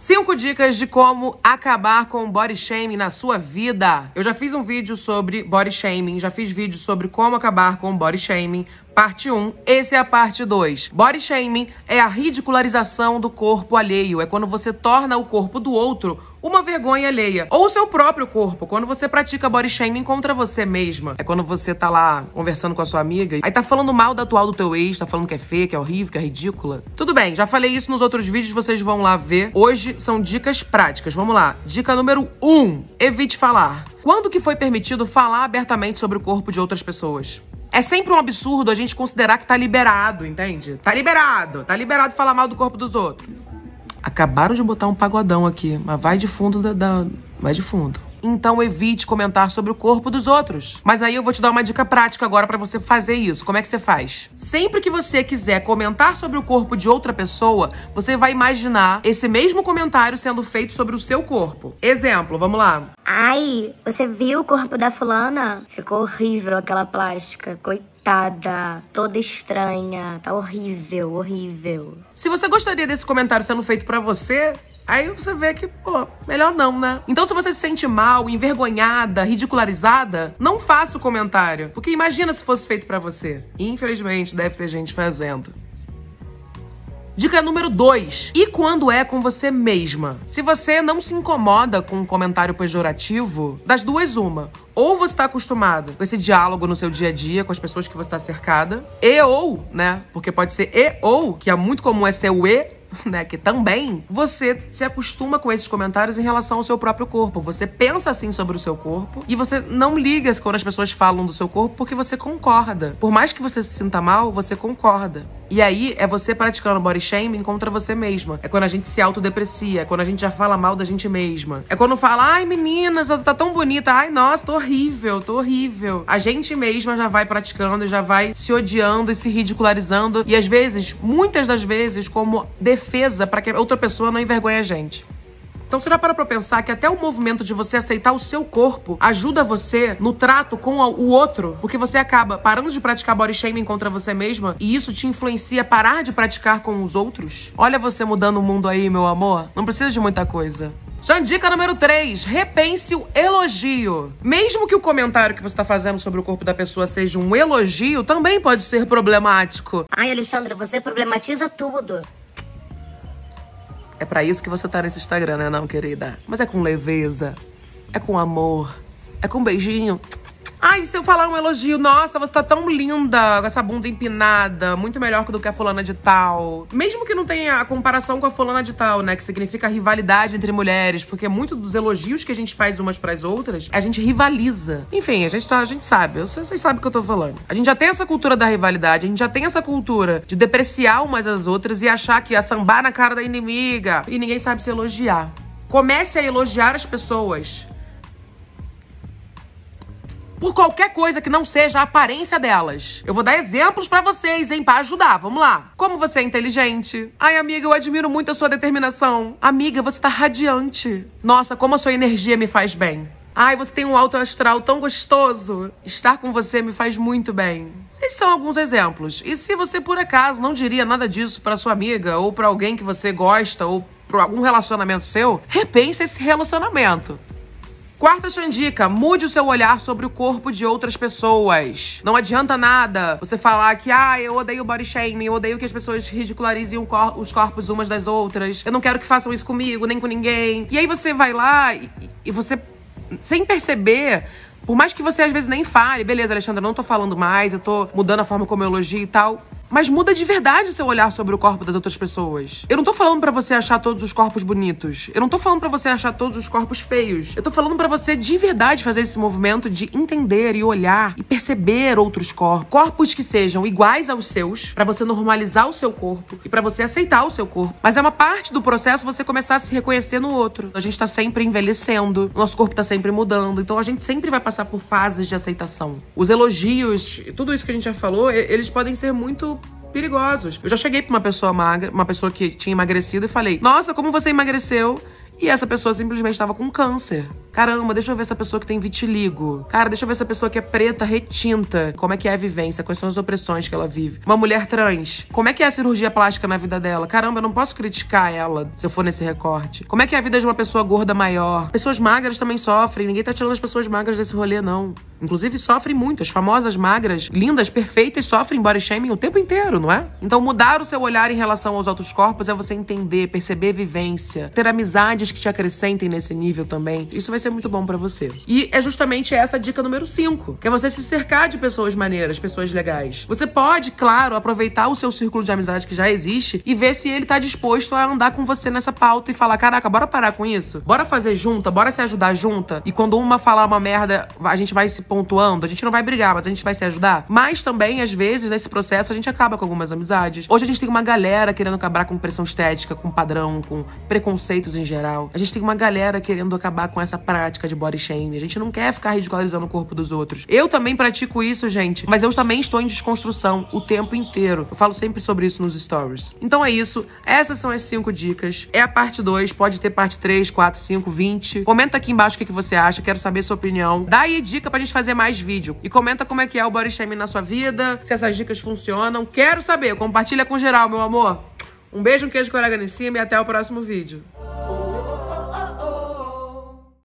Cinco dicas de como acabar com o body shaming na sua vida. Eu já fiz um vídeo sobre body shaming, já fiz vídeo sobre como acabar com o body shaming, parte 1, esse é a parte 2. Body shaming é a ridicularização do corpo alheio, é quando você torna o corpo do outro uma vergonha alheia. Ou o seu próprio corpo. Quando você pratica body shaming contra você mesma. É quando você tá lá conversando com a sua amiga, aí tá falando mal da atual do teu ex, tá falando que é feia, que é horrível, que é ridícula. Tudo bem, já falei isso nos outros vídeos, vocês vão lá ver. Hoje são dicas práticas. Vamos lá. Dica número 1. Um, evite falar. Quando que foi permitido falar abertamente sobre o corpo de outras pessoas? É sempre um absurdo a gente considerar que tá liberado, entende? Tá liberado, tá liberado falar mal do corpo dos outros. Acabaram de botar um pagodão aqui, mas vai de fundo da, da... vai de fundo. Então evite comentar sobre o corpo dos outros. Mas aí eu vou te dar uma dica prática agora para você fazer isso. Como é que você faz? Sempre que você quiser comentar sobre o corpo de outra pessoa, você vai imaginar esse mesmo comentário sendo feito sobre o seu corpo. Exemplo, vamos lá. Ai, você viu o corpo da fulana? Ficou horrível aquela plástica, coitada toda estranha, tá horrível, horrível. Se você gostaria desse comentário sendo feito para você, Aí você vê que, pô, melhor não, né? Então, se você se sente mal, envergonhada, ridicularizada, não faça o comentário. Porque imagina se fosse feito para você. infelizmente, deve ter gente fazendo. Dica número 2. E quando é com você mesma? Se você não se incomoda com um comentário pejorativo, das duas, uma ou você está acostumado com esse diálogo no seu dia a dia com as pessoas que você está cercada, e ou, né? Porque pode ser e ou, que é muito comum é ser o e né, que também você se acostuma com esses comentários em relação ao seu próprio corpo. Você pensa assim sobre o seu corpo e você não liga quando as pessoas falam do seu corpo porque você concorda. Por mais que você se sinta mal, você concorda. E aí é você praticando body shaming contra você mesma. É quando a gente se autodeprecia, é quando a gente já fala mal da gente mesma. É quando fala, ai meninas, tá tão bonita, ai nossa, tô horrível, tô horrível. A gente mesma já vai praticando, já vai se odiando e se ridicularizando. E às vezes, muitas das vezes, como defesa para que outra pessoa não envergonhe a gente. Então você já para pra pensar que até o movimento de você aceitar o seu corpo ajuda você no trato com o outro, porque você acaba parando de praticar body shaming contra você mesma e isso te influencia a parar de praticar com os outros. Olha você mudando o mundo aí, meu amor. Não precisa de muita coisa. Já dica número 3, repense o elogio. Mesmo que o comentário que você está fazendo sobre o corpo da pessoa seja um elogio, também pode ser problemático. Ai, Alexandre, você problematiza tudo. É para isso que você tá nesse Instagram, né, não, querida? Mas é com leveza, é com amor, é com beijinho Ai, se eu falar um elogio, nossa, você tá tão linda com essa bunda empinada, muito melhor do que a fulana de tal. Mesmo que não tenha a comparação com a fulana de tal, né, que significa rivalidade entre mulheres, porque muito dos elogios que a gente faz umas para as outras, a gente rivaliza. Enfim, a gente, tá, a gente sabe, vocês sabem o que eu tô falando. A gente já tem essa cultura da rivalidade, a gente já tem essa cultura de depreciar umas às outras e achar que ia é sambar na cara da inimiga e ninguém sabe se elogiar. Comece a elogiar as pessoas por qualquer coisa que não seja a aparência delas. Eu vou dar exemplos para vocês, hein, para ajudar. Vamos lá. Como você é inteligente? Ai, amiga, eu admiro muito a sua determinação. Amiga, você tá radiante. Nossa, como a sua energia me faz bem. Ai, você tem um alto astral tão gostoso. Estar com você me faz muito bem. Esses são alguns exemplos. E se você por acaso não diria nada disso para sua amiga ou para alguém que você gosta ou para algum relacionamento seu, repense esse relacionamento. Quarta Xandica, mude o seu olhar sobre o corpo de outras pessoas. Não adianta nada você falar que, ah, eu odeio body shaming, eu odeio que as pessoas ridicularizem os corpos umas das outras. Eu não quero que façam isso comigo, nem com ninguém. E aí você vai lá e, e você, sem perceber, por mais que você às vezes nem fale, beleza, Alexandra, não tô falando mais, eu tô mudando a forma como eu elogio e tal mas muda de verdade o seu olhar sobre o corpo das outras pessoas. Eu não tô falando para você achar todos os corpos bonitos. Eu não tô falando para você achar todos os corpos feios. Eu tô falando para você de verdade fazer esse movimento de entender e olhar e perceber outros corpos, corpos que sejam iguais aos seus, para você normalizar o seu corpo e para você aceitar o seu corpo. Mas é uma parte do processo você começar a se reconhecer no outro. A gente tá sempre envelhecendo, nosso corpo tá sempre mudando, então a gente sempre vai passar por fases de aceitação. Os elogios, tudo isso que a gente já falou, eles podem ser muito perigosos. Eu já cheguei pra uma pessoa magra, uma pessoa que tinha emagrecido e falei: "Nossa, como você emagreceu?" E essa pessoa simplesmente estava com câncer. Caramba, deixa eu ver essa pessoa que tem vitiligo. Cara, deixa eu ver essa pessoa que é preta, retinta. Como é que é a vivência? Quais são as opressões que ela vive? Uma mulher trans. Como é que é a cirurgia plástica na vida dela? Caramba, eu não posso criticar ela se eu for nesse recorte. Como é que é a vida de uma pessoa gorda maior? Pessoas magras também sofrem. Ninguém tá tirando as pessoas magras desse rolê, não. Inclusive, sofrem muito. As famosas magras, lindas, perfeitas, sofrem body shaming o tempo inteiro, não é? Então, mudar o seu olhar em relação aos outros corpos é você entender, perceber vivência, ter amizades que te acrescentem nesse nível também. Isso vai ser muito bom para você. E é justamente essa dica número 5, que é você se cercar de pessoas maneiras, pessoas legais. Você pode, claro, aproveitar o seu círculo de amizade que já existe e ver se ele tá disposto a andar com você nessa pauta e falar: caraca, bora parar com isso? Bora fazer junta, bora se ajudar junta. E quando uma falar uma merda, a gente vai se pontuando, a gente não vai brigar, mas a gente vai se ajudar. Mas também, às vezes, nesse processo, a gente acaba com algumas amizades. Hoje a gente tem uma galera querendo acabar com pressão estética, com padrão, com preconceitos em geral. A gente tem uma galera querendo acabar com essa prática de body shame. A gente não quer ficar ridicularizando o corpo dos outros. Eu também pratico isso, gente, mas eu também estou em desconstrução o tempo inteiro. Eu falo sempre sobre isso nos stories. Então é isso. Essas são as cinco dicas. É a parte 2, pode ter parte 3, 4, 5, 20. Comenta aqui embaixo o que você acha, quero saber a sua opinião. Dá aí dica pra gente fazer fazer mais vídeo. E comenta como é que é o body shaming na sua vida, se essas dicas funcionam. Quero saber, compartilha com geral, meu amor. Um beijo, um queijo, com em cima e até o próximo vídeo.